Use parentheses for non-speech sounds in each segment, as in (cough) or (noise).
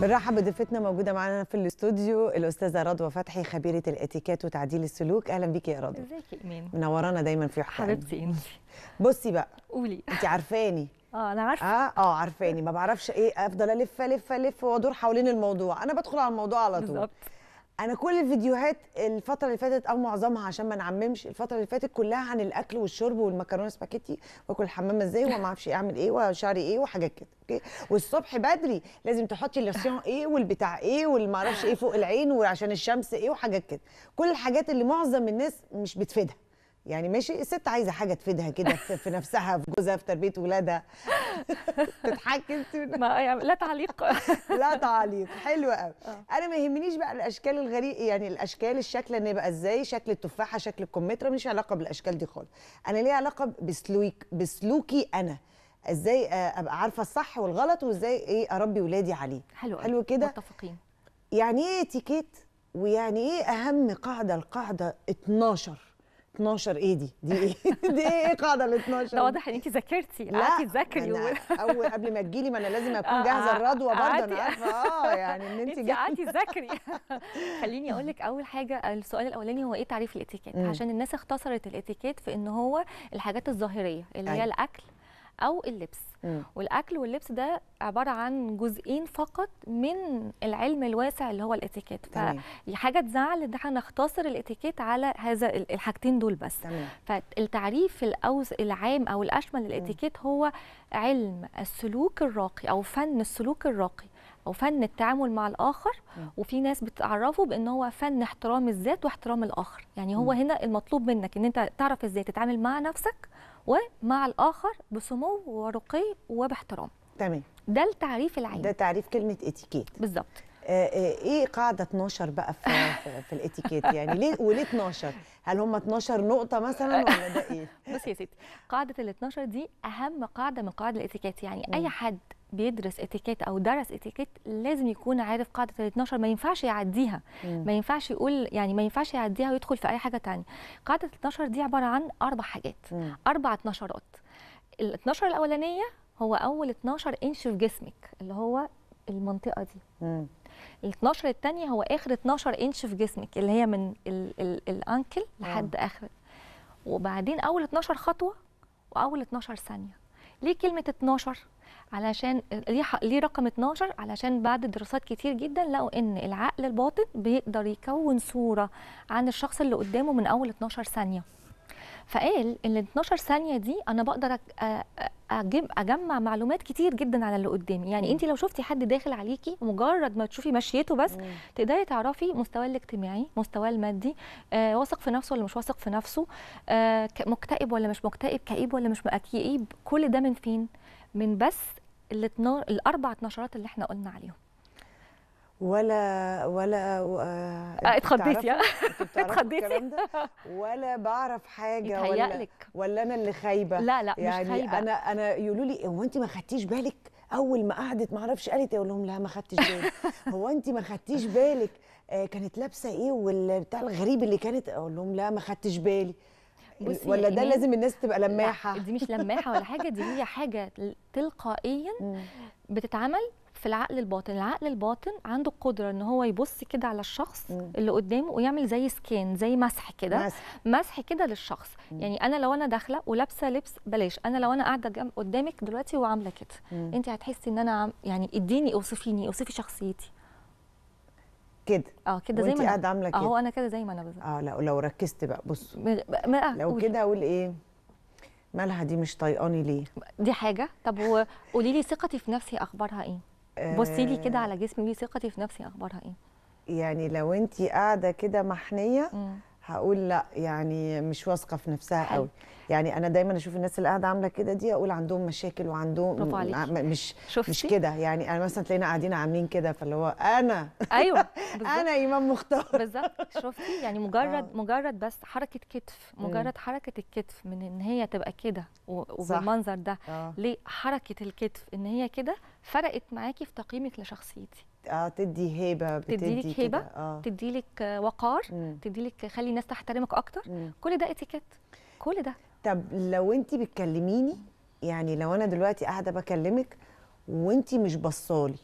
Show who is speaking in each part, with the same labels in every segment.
Speaker 1: بنرحب بضيفتنا موجوده معانا في الاستوديو الاستاذه رضوى فتحي خبيره الاتيكيت وتعديل السلوك اهلا بيكي يا رضوى ازيك يا ايمان منورانا دايما في حلقه حبيبتي انت بصي بقى قولي انت عارفاني اه انا عارفه اه اه عارفاني ما بعرفش ايه افضل الف الف الف وادور حوالين الموضوع انا بدخل على الموضوع على طول بالظبط انا كل الفيديوهات الفتره اللي فاتت او معظمها عشان ما نعممش الفتره اللي فاتت كلها عن الاكل والشرب والمكرونه سباكيتي واكل الحمام ازاي وما اعرفش إيه، اعمل ايه وشعري ايه وحاجات كده اوكي والصبح بدري لازم تحطي اللوسيون ايه والبتاع ايه والما اعرفش ايه فوق العين وعشان الشمس ايه وحاجات كده كل الحاجات اللي معظم الناس مش بتفيدها يعني ماشي الست عايزه حاجه تفيدها كده في نفسها في جوزها في تربيه ولادها (laughs) تضحكي ما يعني لا تعليق (laughs) لا تعليق حلو قوي آه. انا ما يهمنيش بقى الاشكال الغريب يعني الاشكال الشكل ان يبقى ازاي شكل التفاحه شكل الكمثرى مش علاقه بالاشكال دي خالص انا ليه علاقه بسلوك بسلوكي انا ازاي آه، ابقى عارفه الصح والغلط وازاي ايه اربي ولادي عليه حلو حلو كده متفقين يعني ايه اتيكيت ويعني ايه اهم قاعده القاعده 12 12 ايه دي؟ دي ايه؟ (laughs) دي ايه قاعده ال 12 ده واضح ان انت ذاكرتي قعدتي تذاكري اول (laughs) قبل ما تجيلي ما انا لازم اكون آه، جاهزه آه، الردوة برضه انا عارفه اه يعني ان (laughs) انت قعدتي تذاكري
Speaker 2: خليني اقول لك اول حاجه السؤال الاولاني هو ايه تعريف الاتيكيت؟ عشان الناس اختصرت الاتيكيت في ان هو الحاجات الظاهريه اللي هي أيوة. الاكل او اللبس والاكل واللبس ده عباره عن جزئين فقط من العلم الواسع اللي هو الاتيكيت فحاجه تزعل ان احنا نختصر الاتيكيت على هذا الحاجتين دول بس تمام. فالتعريف الاوس العام او الاشمل للاتيكيت هو علم السلوك الراقي او فن السلوك الراقي او فن التعامل مع الاخر وفي ناس بتعرفه بان هو فن احترام الذات واحترام الاخر يعني هو م. هنا المطلوب منك ان انت تعرف ازاي تتعامل مع نفسك ومع الاخر بسمو ورقي
Speaker 1: وباحترام تمام ده التعريف العام ده تعريف كلمه اتيكيت بالظبط آه، آه، ايه قاعده 12 بقى (laughs) في في الاتيكيت يعني ليه وليه 12 هل هم 12 نقطه مثلا ولا
Speaker 2: ده ايه (laughs) بصي يا ستي قاعده ال 12 دي اهم قاعده من قواعد الاتيكيت يعني اي حد بيدرس اتيكيت او درس اتيكيت لازم يكون عارف قاعده ال 12 ما ينفعش يعديها مم. ما ينفعش يقول يعني ما ينفعش يعديها ويدخل في اي حاجه ثانيه قاعده ال 12 دي عباره عن اربع حاجات مم. اربع 12 ال 12 الاولانيه هو اول 12 انش في جسمك اللي هو المنطقه دي مم. ال 12 الثانيه هو اخر 12 انش في جسمك اللي هي من الانكل لحد اخر وبعدين اول 12 خطوه واول 12 ثانيه ليه كلمه 12 علشان ليه ليه رقم 12 علشان بعد دراسات كتير جدا لقوا ان العقل الباطن بيقدر يكون صوره عن الشخص اللي قدامه من اول 12 ثانيه فقال ان 12 ثانيه دي انا بقدر أجمع, اجمع معلومات كتير جدا على اللي قدامي يعني انت لو شفتي حد داخل عليكي مجرد ما تشوفي مشيته بس تقدري تعرفي مستواه الاجتماعي مستواه المادي آه واثق في نفسه ولا مش واثق في نفسه آه مكتئب ولا مش مكتئب كئيب ولا مش كئيب كل ده من فين من بس الاربع اتناشرات اللي احنا قلنا عليهم
Speaker 1: ولا ولا آه اتخضيتي آه، اتخضيتي (laughs) ولا بعرف حاجه ولا لك. ولا انا اللي خايبه لا لا يعني مش خايبه انا انا يقولوا لي هو انت ما خدتيش بالك اول ما قعدت ما اعرفش قالت إيه؟ اقول لهم لا ما خدتش بالي (laughs) هو انت ما خدتيش بالك آه، كانت لابسه ايه والبتاع الغريب اللي كانت اقول لهم لا ما خدتش بالي ولا ده لازم الناس تبقى لماحه
Speaker 2: دي مش لماحه ولا حاجه دي هي حاجه تلقائيا بتتعمل في العقل الباطن العقل الباطن عنده القدره ان هو يبص كده على الشخص م. اللي قدامه ويعمل زي سكان زي مسح كده مسح, مسح كده للشخص م. يعني انا لو انا داخله ولابسه لبس بلاش انا لو انا قاعده قدامك دلوقتي وعامله
Speaker 1: كده انت
Speaker 2: هتحسي ان انا عم يعني اديني اوصفيني اوصفي شخصيتي كده اه كده زي ما انا قاعده عامله آه، كده اهو انا كده زي ما انا بالظبط اه
Speaker 1: لو لو ركزت بقى بص بقى لو كده اقول ايه مالها دي مش طايقاني ليه
Speaker 2: دي حاجه طب وقولي لي ثقتي في نفسي اخبارها ايه
Speaker 1: آه بصي لي كده آه.
Speaker 2: على جسمي ليه ثقتي في نفسي اخبارها ايه
Speaker 1: يعني لو انت قاعده كده محنيه مم. هقول لا يعني مش واثقه في نفسها قوي يعني انا دايما اشوف الناس اللي قاعده عامله كده دي اقول عندهم مشاكل وعندهم مش شفتي؟ مش كده يعني انا مثلا تلاقينا قاعدين عاملين كده فاللي هو انا
Speaker 2: (laughs) ايوه انا ايمان مختار بالظبط شفتي يعني مجرد آه. مجرد بس حركه كتف مجرد م. حركه الكتف من ان هي تبقى كده وبالمنظر ده آه. ليه حركه الكتف ان هي كده فرقت معاكي في تقييمك لشخصيتي
Speaker 1: اه تدي هيبه بتدي لك هيبه آه. تدي
Speaker 2: لك وقار تدي لك خلي الناس تحترمك اكتر مم. كل ده اتيكيت
Speaker 1: كل ده طب لو انت بتكلميني يعني لو انا دلوقتي قاعده بكلمك وانت مش بصالي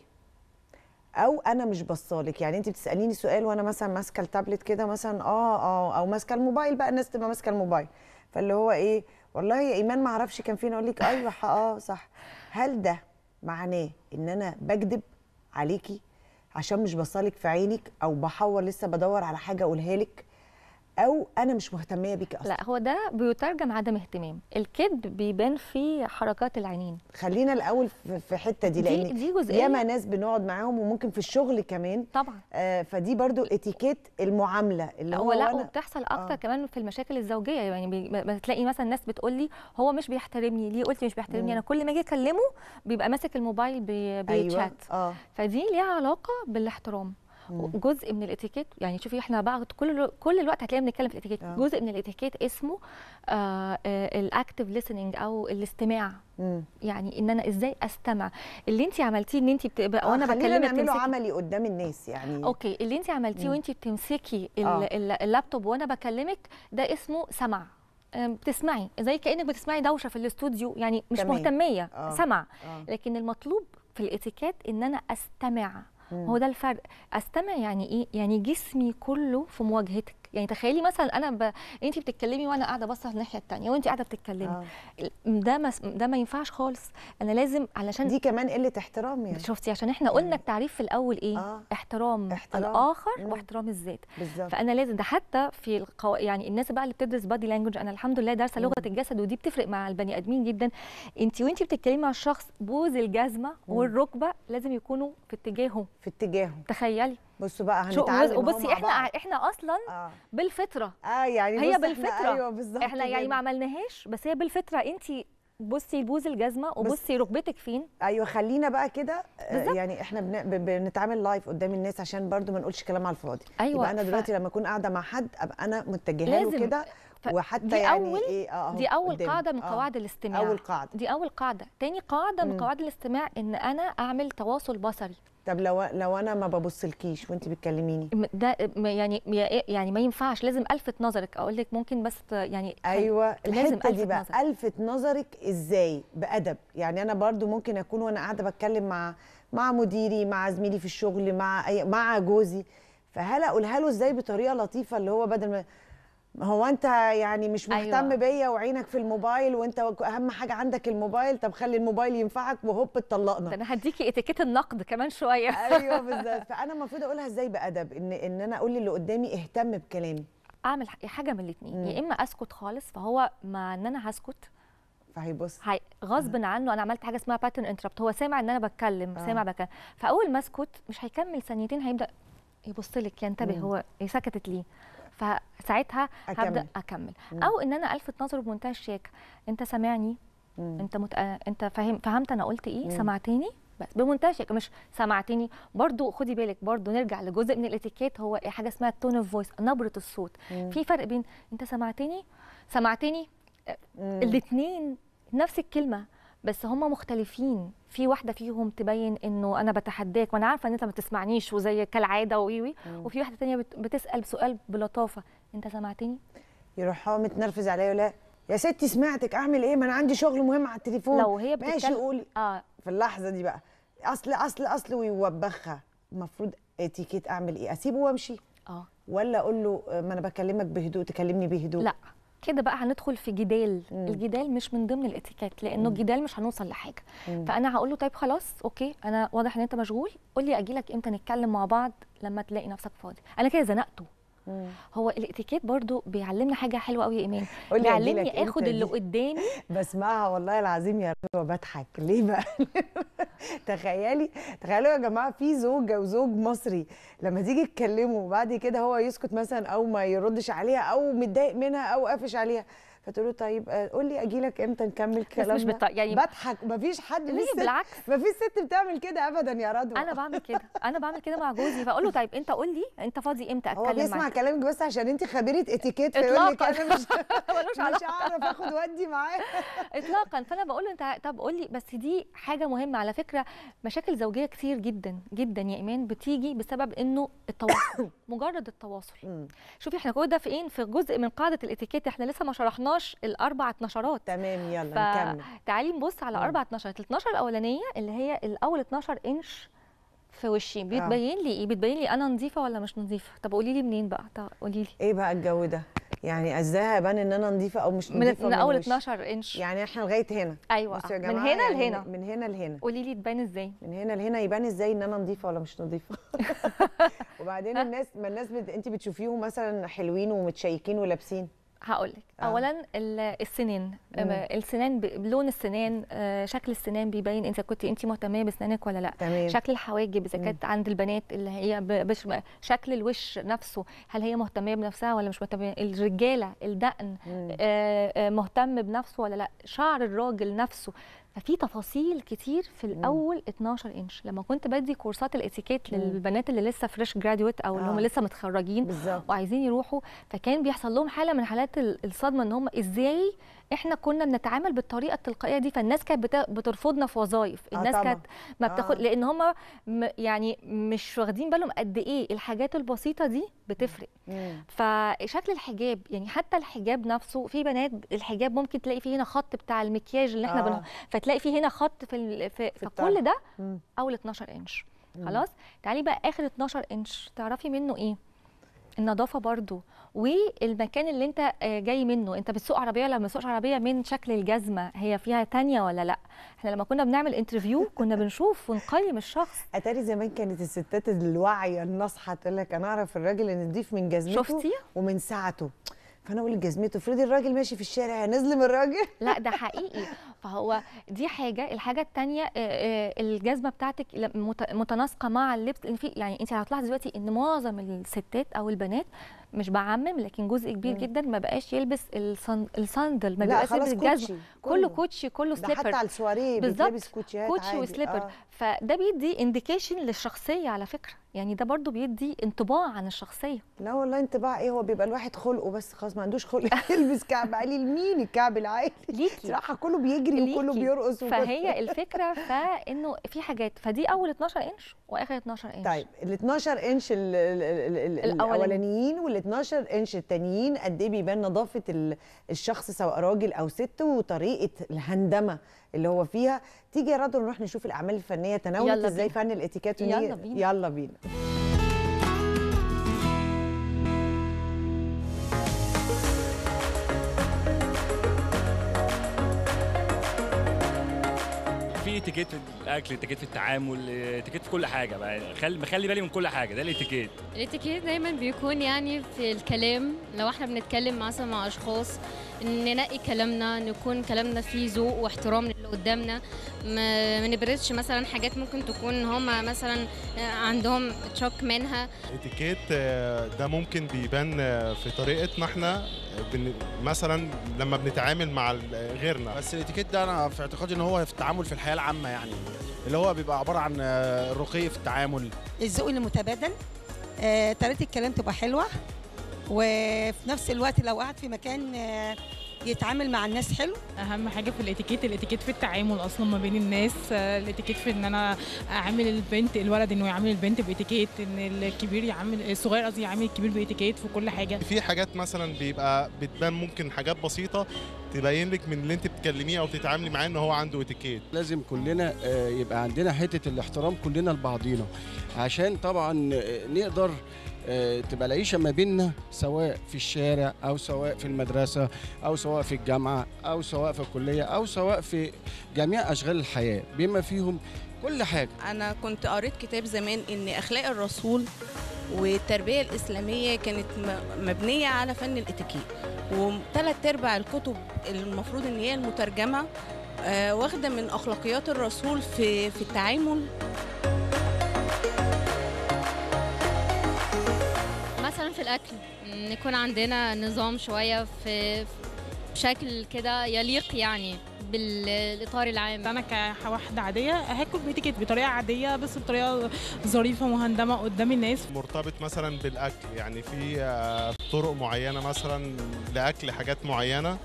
Speaker 1: او انا مش بصالك يعني انت بتساليني سؤال وانا مثلا ماسكه التابلت كده مثلا اه اه او ماسكه الموبايل بقى الناس تبقى ماسكه الموبايل فاللي هو ايه والله يا ايمان ما اعرفش كان فين اقول لك ايوه اه صح هل ده معناه ان انا بكذب عليكي عشان مش بصلك في عينك او بحور لسه بدور على حاجه اقولها لك او انا مش مهتميه بيك اصلا لا
Speaker 2: هو ده بيترجم عدم اهتمام الكذب بيبان في حركات العينين خلينا
Speaker 1: الاول في الحته دي, دي لان دي جزئيه ياما ناس بنقعد معاهم وممكن في الشغل كمان طبعا آه فدي برضو اتيكيت المعامله اللي هو لا وبتحصل
Speaker 2: اكتر آه. كمان في المشاكل الزوجيه يعني بتلاقي مثلا ناس بتقول لي هو مش بيحترمني ليه قلت مش بيحترمني انا كل ما اجي اكلمه بيبقى ماسك الموبايل بيتشات أيوة. آه. فدي ليها علاقه بالاحترام جزء من الاتيكيت يعني شوفي احنا بعض كل كل الوقت هتلاقينا بنتكلم في الاتيكيت آه. جزء من الاتيكيت اسمه آه, آه، الاكتف ليسننج او الاستماع مم. يعني ان انا ازاي استمع اللي انت عملتيه ان انت بتبقى اه، وانا بكلمك بكلمك بتعمله
Speaker 1: عملي قدام الناس يعني اوكي
Speaker 2: اللي انت عملتيه وانت بتمسكي اه. اللابتوب وانا بكلمك ده اسمه سمع بتسمعي زي كانك بتسمعي دوشه في الاستوديو يعني مش تمام. مهتميه سمع لكن المطلوب في الاتيكيت ان انا استمع هو ده الفرق استمع يعني ايه يعني جسمي كله في مواجهتك يعني تخيلي مثلا انا ب... انت بتتكلمي وانا قاعده بص الناحيه الثانيه وانت قاعده بتتكلمي آه. ده ما ده ما ينفعش خالص انا لازم علشان دي كمان قله احترام يعني شفتي عشان احنا قلنا التعريف في الاول ايه آه. احترام, احترام الاخر مم. واحترام الذات فانا لازم ده حتى في القو... يعني الناس بقى اللي بتدرس بادي لانجوج انا الحمد لله دارسه لغه الجسد ودي بتفرق مع البني ادمين جدا انت وانت بتتكلمي مع الشخص بوز الجزمه والركبه لازم يكونوا في اتجاههم في اتجاهه تخيلي بصوا بقى هنتعلم وبصي احنا بعض. احنا اصلا آه. بالفطره اه يعني هي بالفطره أيوة بالظبط احنا يعني ما عملناهاش بس هي بالفطره انت بصي بوز الجزمه وبصي
Speaker 1: ركبتك فين ايوه خلينا بقى كده آه، يعني احنا بن... بنتعامل لايف قدام الناس عشان برضو ما نقولش كلام على الفاضي أيوة يبقى انا دلوقتي ف... لما اكون قاعده مع حد ابقى انا متجهه له كده ف... وحتى دي يعني أول ايه اه دي اول قدام. قاعده من آه. قواعد آه. الاستماع اول
Speaker 2: قاعده دي اول قاعده تاني قاعده من قواعد الاستماع ان انا اعمل تواصل بصري
Speaker 1: طب لو لو انا ما ببصلكيش وانت بتكلميني
Speaker 2: ده يعني إيه، يعني ما ينفعش لازم الفت نظرك اقول لك ممكن بس يعني
Speaker 1: ايوه الحته دي بقى نظرك. الفت نظرك ازاي بادب يعني انا برضو ممكن اكون وانا قاعده بتكلم مع مع مديري مع زميلي في الشغل مع أي مع جوزي فهل اقولها له ازاي بطريقه لطيفه اللي هو بدل ما هو انت يعني مش مهتم أيوة. بيا وعينك في الموبايل وانت اهم حاجه عندك الموبايل طب خلي الموبايل ينفعك وهوب اتطلقنا انا هديكي اتيكيت النقد كمان شويه ايوه (laughs) بالظبط فانا المفروض اقولها ازاي بادب ان ان انا اقول اللي قدامي اهتم بكلامي اعمل حاجه من الاثنين يا اما اسكت
Speaker 2: خالص فهو مع ان انا هسكت فهيبص هي... غصب آه. عنه انا عملت حاجه اسمها باترن انتربت هو سامع ان انا بتكلم آه. سامع بكلم فاول ما اسكت مش هيكمل ثانيتين هيبدا يبص لك ينتبه مم. هو سكتت ليه فساعتها أكمل. هبدا اكمل او ان انا الفت نظره بمنتهى الشياكه انت سامعني انت مت... انت فاهم فهمت انا قلت ايه سمعتني بس بمنتهى الشياكه مش سمعتني برضو خدي بالك برضو نرجع لجزء من الاتيكيت هو حاجه اسمها التون اوف فويس نبره الصوت مم. في فرق بين انت سمعتني سمعتني الاثنين نفس الكلمه بس هم مختلفين في واحده فيهم تبين انه انا بتحداك وانا عارفه ان انت ما بتسمعنيش وزي كالعاده ويوي وفي واحده ثانيه بتسال سؤال بلطافه انت سمعتني
Speaker 1: يروح هو متنرفز عليا ولا يا ستي سمعتك اعمل ايه ما انا عندي شغل مهم على التليفون لو هي بتتكلم ماشي قولي اه في اللحظه دي بقى اصل اصل اصل ويوبخها المفروض اتيكيت اعمل ايه اسيبه وامشي اه ولا اقول له آه، ما انا بكلمك بهدوء تكلمني بهدوء لا كده
Speaker 2: بقى هندخل في جدال مم. الجدال مش من ضمن الاتيكيت لانه مم. الجدال مش هنوصل لحاجه مم. فانا هقول له طيب خلاص اوكي انا واضح ان انت مشغول قول لي اجي لك امتى نتكلم مع بعض لما تلاقي نفسك فاضي انا كده زنقته هو الاتيكيت برضو بيعلمنا حاجه حلوه قوي يا ايمان (laughs) بيعلمني اخد اللي
Speaker 1: قدامي (laughs) بسمعها والله العظيم يا رب بضحك ليه بقى (laughs) تخيلي تخيلوا يا جماعه في زوجه وزوج مصري لما تيجي تكلمه وبعد كده هو يسكت مثلا او ما يردش عليها او متضايق منها او قافش عليها فتقول له طيب آه، قول لي اجي لك امتى نكمل كلامنا مش بط... يعني بضحك مفيش حد ليه بالعكس مفيش ست بتعمل كده ابدا يا رضوى انا بعمل كده انا بعمل كده مع جوزي فاقول له طيب انت قول
Speaker 2: لي انت فاضي امتى اتكلم معاك هو بيسمع
Speaker 1: كلامك بس عشان انت خبيره اتيكيت
Speaker 2: فيقول لك انا مش
Speaker 1: (laughs) مش هعرف اخد ودي
Speaker 2: معاه (laughs) اطلاقا فانا بقول له انت طب قول لي بس دي حاجه مهمه على فكره مشاكل زوجيه كتير جدا جدا يا ايمان بتيجي بسبب انه التواصل (coughs) مجرد التواصل شوفي احنا كده فين في جزء من قاعده الاتيكيت احنا لسه ما شرحنا 12 الاربع اتنشرات تمام يلا نكمل تعالي نبص على اربع اتنشرات ال 12 الاولانيه اللي هي الاول 12 انش في وشي آه. بتبين لي ايه بتبين لي انا نظيفه
Speaker 1: ولا مش نظيفه طب قولي لي منين بقى طب قولي لي ايه بقى الجو ده يعني ازاي ابان ان انا نظيفه او مش نظيفه من, من اول 12 انش يعني احنا لغايه هنا ايوه يا جماعة من هنا يعني لهنا من هنا لهنا قولي لي تبان ازاي من هنا لهنا يبان ازاي ان انا نظيفه ولا مش نظيفه (laughs) وبعدين الناس ما الناس بت... انت بتشوفيهم مثلا حلوين ومتشيكين ولابسين هقول لك آه. اولا
Speaker 2: السنان السنان لون السنان آه، شكل السنان بيبين انت كنت انت مهتمه بسنانك ولا لا تمام. شكل الحواجب اذا كانت عند البنات اللي هي بش... شكل الوش نفسه هل هي مهتمه بنفسها ولا مش مهتمه الرجاله الدقن آه،, آه مهتم بنفسه ولا لا شعر الراجل نفسه ففي تفاصيل كتير في الاول 12 انش لما كنت بدي كورسات الاتيكيت للبنات اللي لسه فريش جراديويت او اللي هم آه. لسه متخرجين بالزبط. وعايزين يروحوا فكان بيحصل لهم حاله من حالات الصدمه ان هم ازاي احنا كنا بنتعامل بالطريقه التلقائيه دي فالناس كانت بترفضنا في وظائف آه، الناس آه كانت ما بتاخد آه. لان هم يعني مش واخدين بالهم قد ايه الحاجات البسيطه دي بتفرق مم. فشكل الحجاب يعني حتى الحجاب نفسه في بنات الحجاب ممكن تلاقي فيه هنا خط بتاع المكياج اللي احنا آه. بنه... فتلاقي فيه هنا خط في ال... في, في فكل ده اول 12 انش خلاص تعالي بقى اخر 12 انش تعرفي منه ايه النظافه برضو والمكان اللي انت آه، جاي منه انت بتسوق عربيه ولا ما عربيه من شكل الجزمه هي فيها تانية ولا لا احنا لما كنا بنعمل انترفيو
Speaker 1: (laughs) كنا بنشوف ونقيم الشخص اتاري زمان كانت الستات الواعيه النصحة تقول لك انا اعرف الراجل نضيف من جزمته شفتي؟ ومن ساعته فانا اقول جزمته افرضي الراجل ماشي في الشارع من الراجل (laughs) لا ده حقيقي
Speaker 2: فهو دي حاجه الحاجه الثانيه آه، آه، الجزمه بتاعتك متناسقه مع اللبس لان في يعني انت هتلاحظي دلوقتي ان معظم الستات او البنات مش بعمم لكن جزء كبير مم. جدا ما بقاش يلبس الصندل ما بقاش يلبس الجزمه كله كوتشي كله سليبر حتى على السواريه بيلبس كوتشيات كوتشي وسليبر آه. فده بيدي انديكيشن للشخصيه على فكره يعني ده برضو بيدي انطباع
Speaker 1: عن الشخصيه لا والله انطباع ايه هو بيبقى الواحد خلقه بس خلاص ما عندوش خلق (laughs) يلبس كعب عالي لمين الكعب العالي ليكي صراحه كله بيجري ليكي. وكله بيرقص وكله. فهي
Speaker 2: الفكره فانه في حاجات فدي اول 12 انش واخر 12 انش طيب
Speaker 1: ال 12 انش الاولانيين وال 12 انش التانيين قد ايه بيبان نظافه الشخص سواء راجل او ست وطريقه الهندمه اللي هو فيها تيجي يا رادو نروح نشوف الاعمال الفنيه تناولت ازاي فن الاتيكيت يلا بينا يلا بينا
Speaker 2: اتيكيت في الاكل اتيكيت في التعامل اتيكيت في كل حاجه بقى خلي بالي من كل حاجه ده الاتيكيت الاتيكيت دايما بيكون يعني في الكلام لو احنا بنتكلم مثلا مع اشخاص ننقي كلامنا نكون كلامنا فيه ذوق واحترام للي قدامنا ما نبردش مثلا حاجات ممكن تكون هما مثلا عندهم تشك منها الاتيكيت آه، ده ممكن بيبان في طريقتنا احنا مثلا لما بنتعامل مع غيرنا بس الاتيكيت ده انا في اعتقادي ان هو في التعامل في الحياه العامه يعني اللي هو بيبقى عباره عن الرقي آه، في التعامل
Speaker 1: الذوق المتبادل آه، طريقه الكلام تبقى حلوه وفي نفس الوقت لو قعد في مكان آه، يتعامل مع الناس حلو اهم حاجه في الاتيكيت الاتيكيت في التعامل اصلا ما بين الناس الاتيكيت في ان انا اعامل البنت الولد انه يعامل البنت باتيكيت ان الكبير يعامل الصغير قصدي يعامل الكبير باتيكيت في كل حاجه في
Speaker 2: حاجات مثلا بيبقى بتبان ممكن حاجات بسيطه تبين لك من اللي انت بتكلميه او بتتعاملي معاه ان هو عنده اتيكيت لازم كلنا آه، يبقى عندنا حته الاحترام كلنا لبعضينا عشان طبعا آه، نقدر آه، تبقى العيشه ما بيننا سواء في الشارع او سواء في المدرسه او سواء في الجامعه او سواء في الكليه او سواء في جميع اشغال الحياه بما فيهم
Speaker 1: كل حاجه انا كنت قريت كتاب زمان ان اخلاق الرسول والتربيه الاسلاميه كانت مبنيه على فن الاتيكيت وثلاث ارباع الكتب المفروض ان هي المترجمه آه، واخده من اخلاقيات الرسول في في التعامل
Speaker 2: الأكل يكون عندنا نظام شوية في بشكل كده يليق يعني بالاطار العام انا كواحده عاديه
Speaker 1: هاكل بيتيكيت بطريقه عاديه بس بطريقه ظريفه مهندمه قدام الناس مرتبط مثلا
Speaker 2: بالاكل يعني في آه، طرق معينه مثلا لاكل حاجات معينه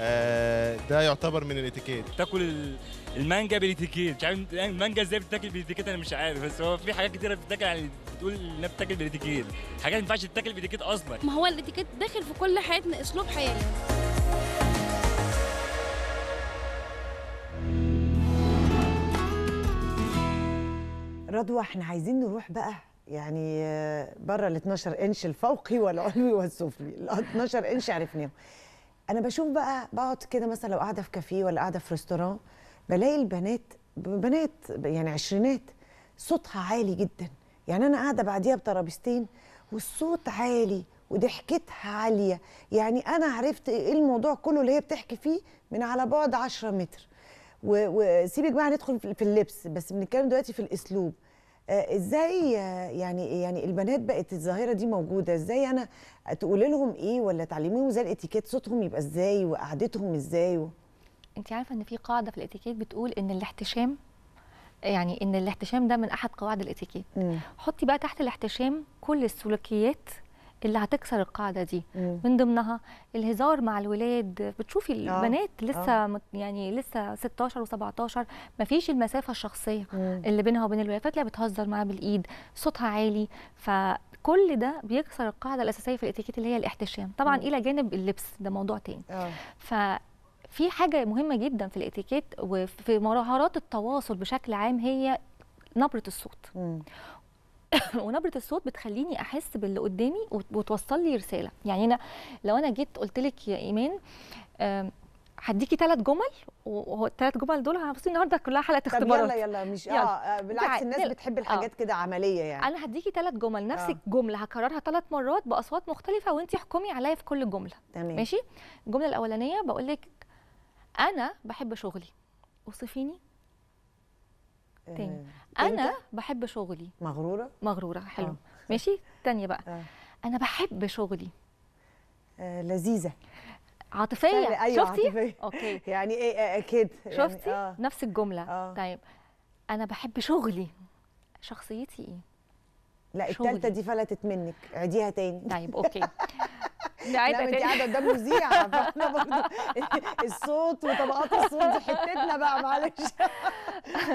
Speaker 2: آه، ده يعتبر من الاتيكيت تاكل المانجا بالاتيكيت مش عارف المانجا ازاي بتتاكل بالاتيكيت انا مش عارف بس هو في حاجات كتيره بتتاكل يعني بتقول انها بتتاكل بالاتيكيت حاجات ما ينفعش تتاكل بالاتيكيت اصلا ما هو الاتيكيت داخل في كل حياتنا اسلوب حياه
Speaker 1: رضوى احنا عايزين نروح بقى يعني آه، بره ال 12 انش الفوقي والعلوي والسفلي ال 12 انش عرفناهم انا بشوف بقى بقعد كده مثلا لو قاعده في كافيه ولا قاعده في ريستوران بلاقي البنات بنات يعني عشرينات صوتها عالي جدا يعني انا قاعده بعديها بترابيزتين والصوت عالي وضحكتها عاليه يعني انا عرفت ايه الموضوع كله اللي هي بتحكي فيه من على بعد 10 متر وسيبك بقى هندخل في اللبس بس بنتكلم دلوقتي في الاسلوب آه، ازاي آه، يعني يعني البنات بقت الظاهره دي موجوده ازاي انا تقول لهم ايه ولا تعلميهم ازاي الاتيكيت صوتهم يبقى ازاي وقعدتهم ازاي و... انت عارفه ان في قاعده في الاتيكيت بتقول ان الاحتشام
Speaker 2: يعني ان الاحتشام ده من احد قواعد الاتيكيت حطي بقى تحت الاحتشام كل السلوكيات اللي هتكسر القاعده دي مم. من ضمنها الهزار مع الولاد بتشوفي آه. البنات آه. لسه آه. يعني لسه 16 و17 ما فيش المسافه الشخصيه مم. اللي بينها وبين الولاد فتلاقيها بتهزر معاها بالايد صوتها عالي ف كل ده بيكسر القاعده الاساسيه في الاتيكيت اللي هي الاحتشام طبعا م. الى جانب اللبس ده موضوع تاني آه. ففي حاجه مهمه جدا في الاتيكيت وفي مهارات التواصل بشكل عام هي نبره الصوت م. (coughs) ونبره الصوت بتخليني احس باللي قدامي وتوصل لي رساله يعني انا لو انا جيت قلت لك يا ايمان هديكي ثلاث جمل والثلاث جمل دول هنبصي النهارده كلها حلقه اختبارات يلا يلا مش يلا. اه, آه، بالعكس الناس يلا. بتحب آه. الحاجات آه.
Speaker 1: كده عمليه يعني
Speaker 2: انا هديكي ثلاث جمل نفس آه. الجمله هكررها ثلاث مرات باصوات مختلفه وانت احكمي عليا في كل جمله تمام ماشي الجمله الاولانيه بقول لك انا بحب شغلي اوصفيني آه. تاني انا بحب شغلي مغروره مغروره حلو آه. ماشي تانية بقى آه. انا بحب شغلي آه لذيذه عاطفيه أيوة شفتي عاطفية. اوكي
Speaker 1: (laughs) يعني ايه اكيد آه، آه، يعني شفتي آه.
Speaker 2: نفس الجمله آه. طيب انا بحب شغلي شخصيتي ايه لا الثالثه دي فلتت منك
Speaker 1: عديها تاني طيب اوكي (laughs) انت قاعده قدام مذيع (laughs) فاحنا برضه الصوت وطبقات الصوت دي حتتنا بقى معلش
Speaker 2: (laughs)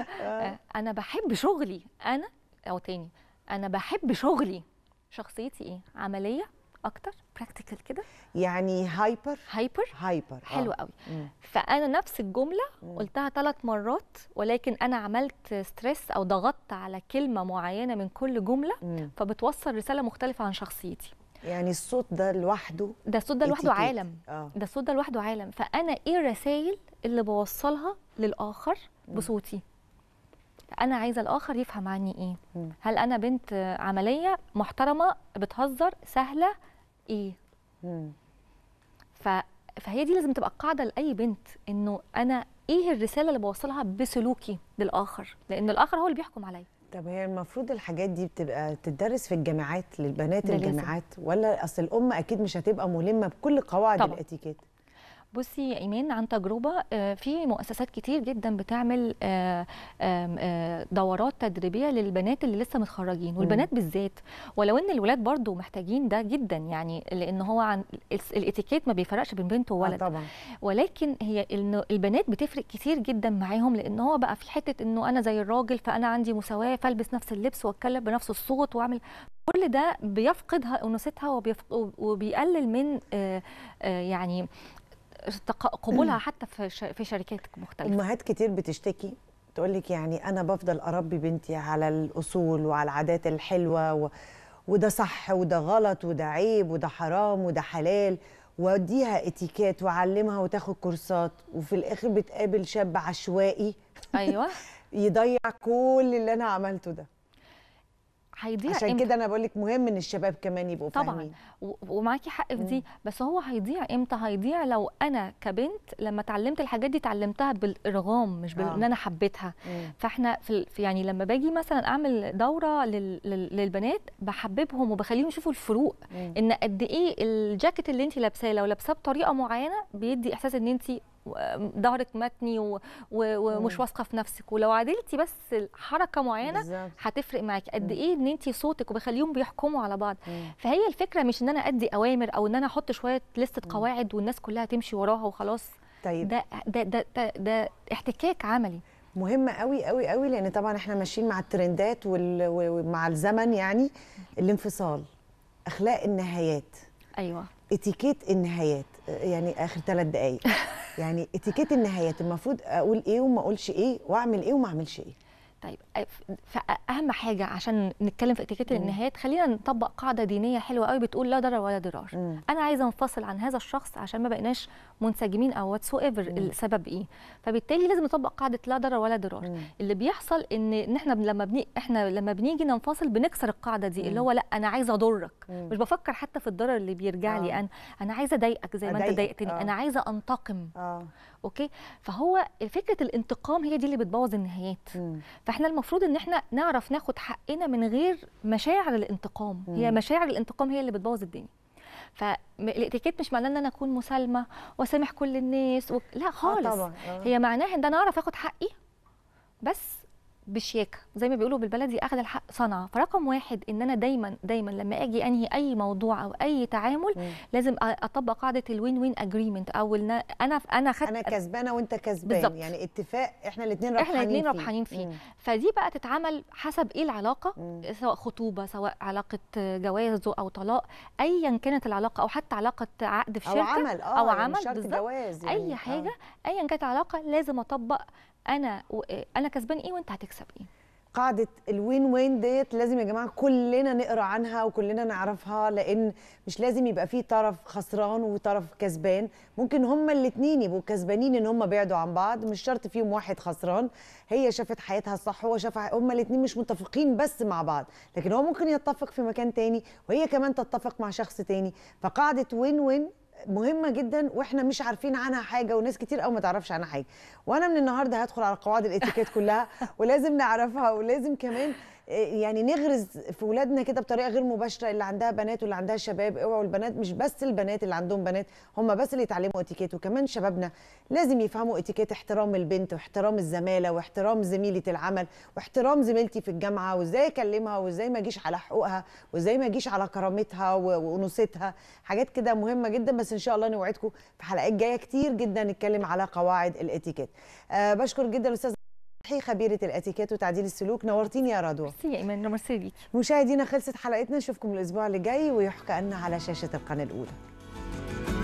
Speaker 2: انا بحب شغلي انا او تاني انا بحب شغلي شخصيتي ايه عمليه اكتر
Speaker 1: براكتيكال كده يعني هايبر هايبر هايبر حلو آه. قوي مم.
Speaker 2: فانا نفس الجمله مم. قلتها ثلاث مرات ولكن انا عملت ستريس او ضغطت على كلمه معينه من كل جمله مم. فبتوصل رساله مختلفه عن شخصيتي
Speaker 1: يعني الصوت ده لوحده ده الصوت ده لوحده عالم آه.
Speaker 2: ده الصوت ده لوحده عالم فانا ايه الرسائل اللي بوصلها للاخر بصوتي انا عايزه الاخر يفهم عني ايه م. هل انا بنت عمليه محترمه بتهزر سهله ايه ف فهي دي لازم تبقى القاعده لاي بنت انه انا ايه الرساله اللي بوصلها بسلوكي للاخر لان الاخر هو اللي بيحكم عليا
Speaker 1: طب هي المفروض الحاجات دي بتبقى تدرس في الجامعات للبنات الجامعات ولا اصل الام اكيد مش هتبقى ملمه بكل قواعد الاتيكيت
Speaker 2: بصي يا ايمان عن تجربه آه، في مؤسسات كتير جدا بتعمل آه، آه، دورات تدريبيه للبنات اللي لسه متخرجين والبنات بالذات ولو ان الولاد برضو محتاجين ده جدا يعني لان هو عن الاتيكيت ما بيفرقش بين بنت وولد طبعا. ولكن هي البنات بتفرق كتير جدا معاهم لان هو بقى في حته انه انا زي الراجل فانا عندي مساواه فالبس نفس اللبس واتكلم بنفس الصوت واعمل كل ده بيفقدها انوثتها وبيقلل من يعني قبولها حتى في في شركات
Speaker 1: مختلفه امهات كتير بتشتكي تقول لك يعني انا بفضل اربي بنتي على الاصول وعلى العادات الحلوه و... وده صح وده غلط وده عيب وده حرام وده حلال واديها اتيكات واعلمها وتاخد كورسات وفي الاخر بتقابل شاب عشوائي ايوه (laughs) يضيع كل اللي انا عملته ده هيضيع عشان إمت... كده انا بقول لك مهم ان الشباب
Speaker 2: كمان يبقوا طبعا فاهمين. ومعاكي حق في دي بس هو هيضيع امتى هيضيع لو انا كبنت لما اتعلمت الحاجات دي اتعلمتها بالارغام مش بان آه. انا حبيتها مم. فاحنا في يعني لما باجي مثلا اعمل دوره لل... لل... للبنات بحببهم وبخليهم يشوفوا الفروق مم. ان قد ايه الجاكيت اللي انت لابساه لو لابساه بطريقه معينه بيدي احساس ان انت ظهرك متني ومش واثقه في نفسك ولو عدلتي بس حركه معينه هتفرق معاكي قد ايه ان انت صوتك وبخليهم بيحكموا على بعض فهي الفكره مش ان انا ادي اوامر او ان انا احط شويه لسته قواعد والناس كلها تمشي وراها
Speaker 1: وخلاص طيب ده ده ده ده, ده احتكاك عملي مهمه قوي قوي قوي لان طبعا احنا ماشيين مع الترندات ومع الزمن يعني الانفصال اخلاق النهايات ايوه اتيكيت النهايات يعني اخر ثلاث دقائق (laughs) يعني اتيكيت النهايات المفروض اقول ايه وما اقولش ايه واعمل ايه وما اعملش ايه
Speaker 2: طيب اهم حاجه عشان نتكلم في اتيكيت النهايات خلينا نطبق قاعده دينيه حلوه قوي بتقول لا ضرر ولا ضرار انا عايزه انفصل عن هذا الشخص عشان ما بقيناش منسجمين او واتس ايفر السبب ايه فبالتالي لازم نطبق قاعده لا ضرر ولا ضرار اللي بيحصل ان ان احنا لما بني احنا لما بنيجي ننفصل بنكسر القاعده دي اللي هو لا انا عايزه اضرك مش بفكر حتى في الضرر اللي بيرجع لي آه. انا انا عايزه اضايقك زي ما انت ضايقتني آه. انا عايزه انتقم آه. اوكي فهو فكره الانتقام هي دي اللي بتبوظ النهايات فاحنا المفروض ان احنا نعرف ناخد حقنا من غير مشاعر الانتقام مم. هي مشاعر الانتقام هي اللي بتبوظ الدنيا فالاتيكيت مش معناه ان انا اكون مسالمه واسامح كل الناس و... لا آه، خالص آه طبعا. آه. هي معناها ان انا اعرف اخد حقي بس بشياكه زي ما بيقولوا بالبلدي اخد الحق صنعه فرقم واحد ان انا دايما دايما لما اجي انهي اي موضوع او اي تعامل مم. لازم اطبق قاعده الوين وين اجريمنت او انا انا انا كسبانه وانت كسبان بالزبط.
Speaker 1: يعني اتفاق احنا الاثنين ربحانين احنا الاثنين ربحانين فيه, فيه.
Speaker 2: فدي بقى تتعمل حسب ايه العلاقه مم. سواء خطوبه سواء علاقه جواز او طلاق ايا كانت العلاقه او حتى علاقه عقد في شركه او عمل اه او يعني عمل بالظبط يعني اي آه. حاجه ايا كانت علاقه لازم اطبق انا و... إيه، انا كسبان ايه وانت هتكسب
Speaker 1: ايه قاعده الوين وين ديت لازم يا جماعه كلنا نقرا عنها وكلنا نعرفها لان مش لازم يبقى في طرف خسران وطرف كسبان ممكن هما الاثنين يبقوا كسبانين ان هما بعدوا عن بعض مش شرط فيهم واحد خسران هي شافت حياتها صح هو شاف هما الاثنين مش متفقين بس مع بعض لكن هو ممكن يتفق في مكان تاني وهي كمان تتفق مع شخص تاني فقاعده وين وين مهمه جدا واحنا مش عارفين عنها حاجه وناس كتير قوي ما تعرفش عنها حاجه وانا من النهارده هدخل على قواعد الاتيكيت كلها (laughs) ولازم نعرفها ولازم كمان يعني نغرز في ولادنا كده بطريقه غير مباشره اللي عندها بنات واللي عندها شباب اوعوا البنات مش بس البنات اللي عندهم بنات هم بس اللي يتعلموا اتيكيت وكمان شبابنا لازم يفهموا اتيكيت احترام البنت واحترام الزماله واحترام زميله العمل واحترام زميلتي في الجامعه وازاي اكلمها وازاي ما اجيش على حقوقها وازاي ما اجيش على كرامتها وانوثتها حاجات كده مهمه جدا بس ان شاء الله نوعدكم في حلقات جايه كتير جدا نتكلم على قواعد الاتيكيت أه بشكر جدا الاستاذ صبحي خبيره الاتيكيت وتعديل السلوك نورتيني يا رادو ميرسي يا ايمان ميرسي ليكي مشاهدينا خلصت حلقتنا نشوفكم الاسبوع اللي جاي ويحكى لنا على شاشه القناه الاولى